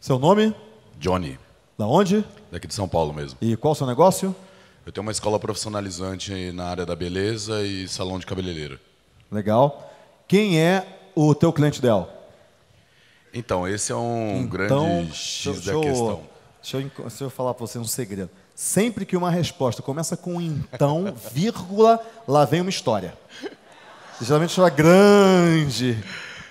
Seu nome? Johnny. Da onde? Daqui de São Paulo mesmo. E qual o seu negócio? Eu tenho uma escola profissionalizante na área da beleza e salão de cabeleireiro. Legal. Quem é o teu cliente ideal? Então, esse é um então, grande X da questão. Deixa eu, deixa eu falar para você um segredo. Sempre que uma resposta começa com então, vírgula, lá vem uma história. Geralmente uma grande.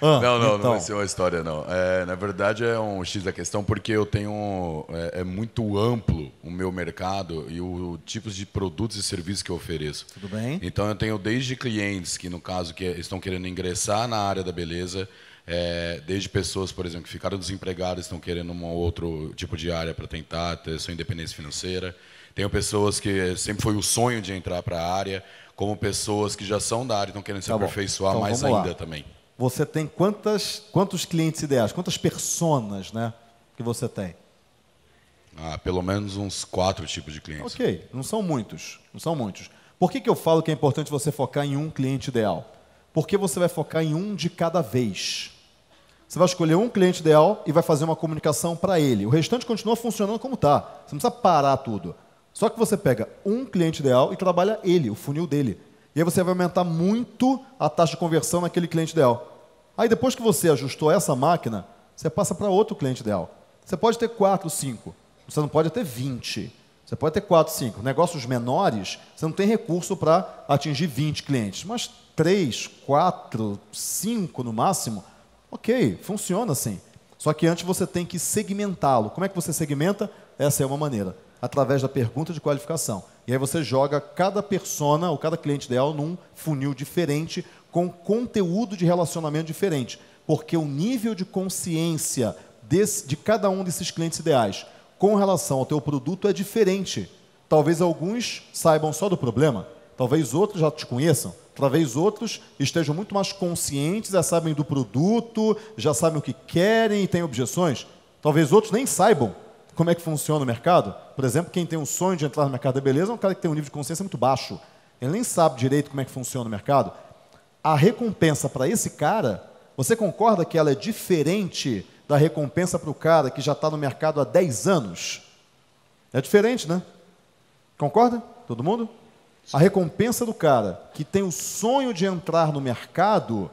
Ah, não, não, então. não vai ser uma história, não. É, na verdade, é um X da questão, porque eu tenho. É, é muito amplo o meu mercado e os tipos de produtos e serviços que eu ofereço. Tudo bem. Então, eu tenho desde clientes que, no caso, que estão querendo ingressar na área da beleza. É, desde pessoas, por exemplo, que ficaram desempregadas, estão querendo um outro tipo de área para tentar ter sua independência financeira. Tenho pessoas que é, sempre foi o sonho de entrar para a área, como pessoas que já são da área e estão querendo se tá aperfeiçoar então, mais ainda lá. também você tem quantas, quantos clientes ideais, quantas personas né, que você tem? Ah, pelo menos uns quatro tipos de clientes. Ok, não são muitos, não são muitos. Por que, que eu falo que é importante você focar em um cliente ideal? Porque você vai focar em um de cada vez. Você vai escolher um cliente ideal e vai fazer uma comunicação para ele. O restante continua funcionando como está. Você não precisa parar tudo. Só que você pega um cliente ideal e trabalha ele, o funil dele. E aí você vai aumentar muito a taxa de conversão naquele cliente ideal. Aí depois que você ajustou essa máquina, você passa para outro cliente ideal. Você pode ter 4, 5. Você não pode ter 20. Você pode ter 4, 5. Negócios menores, você não tem recurso para atingir 20 clientes. Mas 3, 4, 5 no máximo, ok, funciona assim. Só que antes você tem que segmentá-lo. Como é que você segmenta? Essa é uma maneira. Através da pergunta de qualificação. E aí você joga cada persona ou cada cliente ideal num funil diferente, com conteúdo de relacionamento diferente. Porque o nível de consciência desse, de cada um desses clientes ideais com relação ao teu produto é diferente. Talvez alguns saibam só do problema, talvez outros já te conheçam, talvez outros estejam muito mais conscientes, já sabem do produto, já sabem o que querem e têm objeções. Talvez outros nem saibam, como é que funciona o mercado. Por exemplo, quem tem um sonho de entrar no mercado da beleza é um cara que tem um nível de consciência muito baixo. Ele nem sabe direito como é que funciona o mercado. A recompensa para esse cara, você concorda que ela é diferente da recompensa para o cara que já está no mercado há 10 anos? É diferente, né? Concorda? Todo mundo? A recompensa do cara que tem o sonho de entrar no mercado,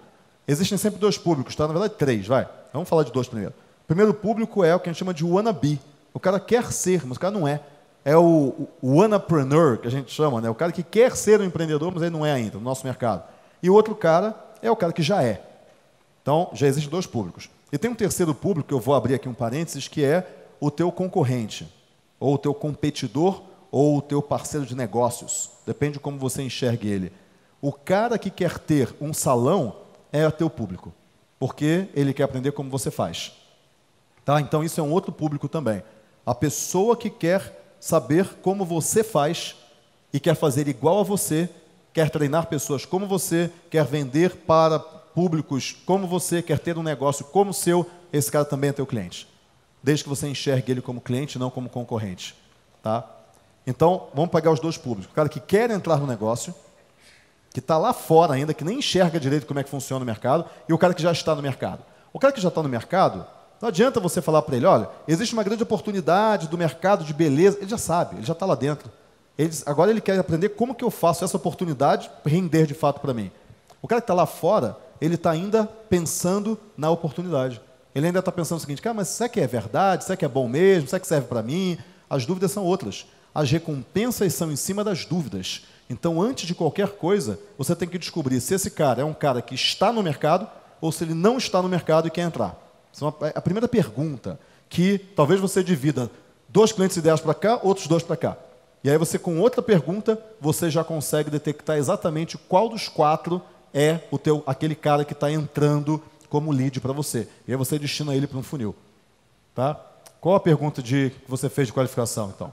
existem sempre dois públicos, tá? Na verdade, três, vai. Vamos falar de dois primeiro. O primeiro público é o que a gente chama de wannabe. O cara quer ser, mas o cara não é. É o, o, o entrepreneur, que a gente chama, né? o cara que quer ser um empreendedor, mas ele não é ainda, no nosso mercado. E o outro cara é o cara que já é. Então, já existem dois públicos. E tem um terceiro público, que eu vou abrir aqui um parênteses, que é o teu concorrente, ou o teu competidor, ou o teu parceiro de negócios. Depende de como você enxergue ele. O cara que quer ter um salão é o teu público, porque ele quer aprender como você faz. Tá? Então, isso é um outro público também. A pessoa que quer saber como você faz e quer fazer igual a você, quer treinar pessoas como você, quer vender para públicos como você, quer ter um negócio como o seu, esse cara também é teu cliente. Desde que você enxergue ele como cliente, não como concorrente, tá? Então, vamos pegar os dois públicos. O cara que quer entrar no negócio, que está lá fora ainda, que nem enxerga direito como é que funciona o mercado, e o cara que já está no mercado. O cara que já está no mercado, não adianta você falar para ele, olha, existe uma grande oportunidade do mercado de beleza. Ele já sabe, ele já está lá dentro. Ele, agora ele quer aprender como que eu faço essa oportunidade render de fato para mim. O cara que está lá fora, ele está ainda pensando na oportunidade. Ele ainda está pensando o seguinte, cara, mas será que é verdade? Será que é bom mesmo? Será que serve para mim? As dúvidas são outras. As recompensas são em cima das dúvidas. Então, antes de qualquer coisa, você tem que descobrir se esse cara é um cara que está no mercado ou se ele não está no mercado e quer entrar. Então, a primeira pergunta que talvez você divida dois clientes ideais para cá, outros dois para cá. E aí você com outra pergunta, você já consegue detectar exatamente qual dos quatro é o teu aquele cara que está entrando como lead para você. E aí você destina ele para um funil. Tá? Qual a pergunta de, que você fez de qualificação, então?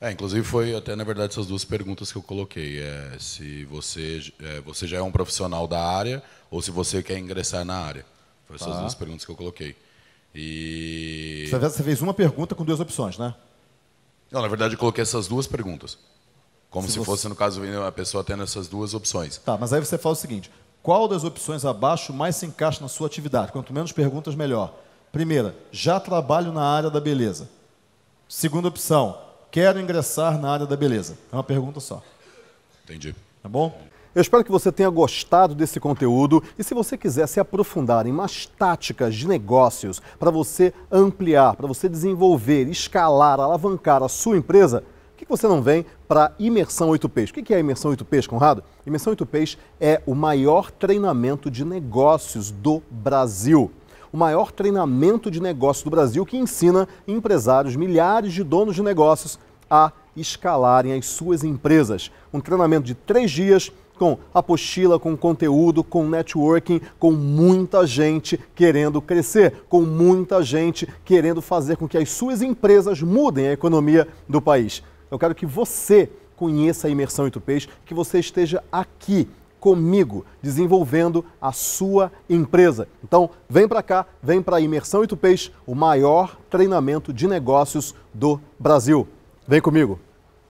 É, inclusive foi até na verdade essas duas perguntas que eu coloquei. É, se você, é, você já é um profissional da área ou se você quer ingressar na área. Foram essas tá. duas perguntas que eu coloquei. E. Você fez uma pergunta com duas opções, né? Não, na verdade, eu coloquei essas duas perguntas. Como se, se você... fosse, no caso, a pessoa tendo essas duas opções. Tá, mas aí você fala o seguinte: qual das opções abaixo mais se encaixa na sua atividade? Quanto menos perguntas, melhor. Primeira, já trabalho na área da beleza. Segunda opção, quero ingressar na área da beleza. É uma pergunta só. Entendi. Tá bom? Eu espero que você tenha gostado desse conteúdo e se você quiser se aprofundar em mais táticas de negócios para você ampliar, para você desenvolver, escalar, alavancar a sua empresa, por que você não vem para Imersão 8 peixes. O que é a Imersão 8 peixes, Conrado? Imersão 8 peixes é o maior treinamento de negócios do Brasil o maior treinamento de negócios do Brasil que ensina empresários, milhares de donos de negócios a escalarem as suas empresas. Um treinamento de três dias com apostila, com conteúdo, com networking, com muita gente querendo crescer, com muita gente querendo fazer com que as suas empresas mudem a economia do país. Eu quero que você conheça a Imersão em Tupês, que você esteja aqui comigo, desenvolvendo a sua empresa. Então, vem para cá, vem para a Imersão Itupês, o maior treinamento de negócios do Brasil. Vem comigo!